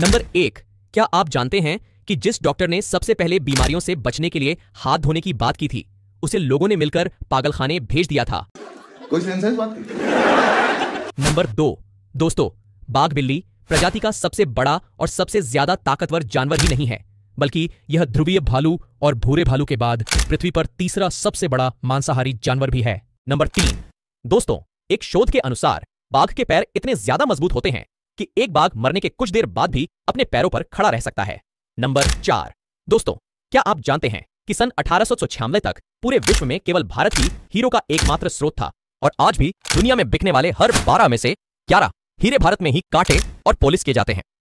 number एक क्या आप जानते हैं कि जिस डॉक्टर ने सबसे पहले बीमारियों से बचने के लिए हाथ धोने की बात की थी उसे लोगों ने मिलकर पागलखाने भेज दिया था कोई बात नंबर दो दोस्तों बाघ बिल्ली प्रजाति का सबसे बड़ा और सबसे ज्यादा ताकतवर जानवर ही नहीं है बल्कि यह ध्रुवीय भालू और भूरे भालू के बाद पृथ्वी पर तीसरा सबसे बड़ा मांसाहारी जानवर भी है नंबर तीन दोस्तों एक शोध के अनुसार बाघ के पैर इतने ज्यादा मजबूत होते हैं कि एक बाघ मरने के कुछ देर बाद भी अपने पैरों पर खड़ा रह सकता है नंबर चार दोस्तों क्या आप जानते हैं कि सन अठारह तक पूरे विश्व में केवल भारत ही हीरो का एकमात्र स्रोत था और आज भी दुनिया में बिकने वाले हर बारह में से ग्यारह हीरे भारत में ही काटे और पोलिस किए जाते हैं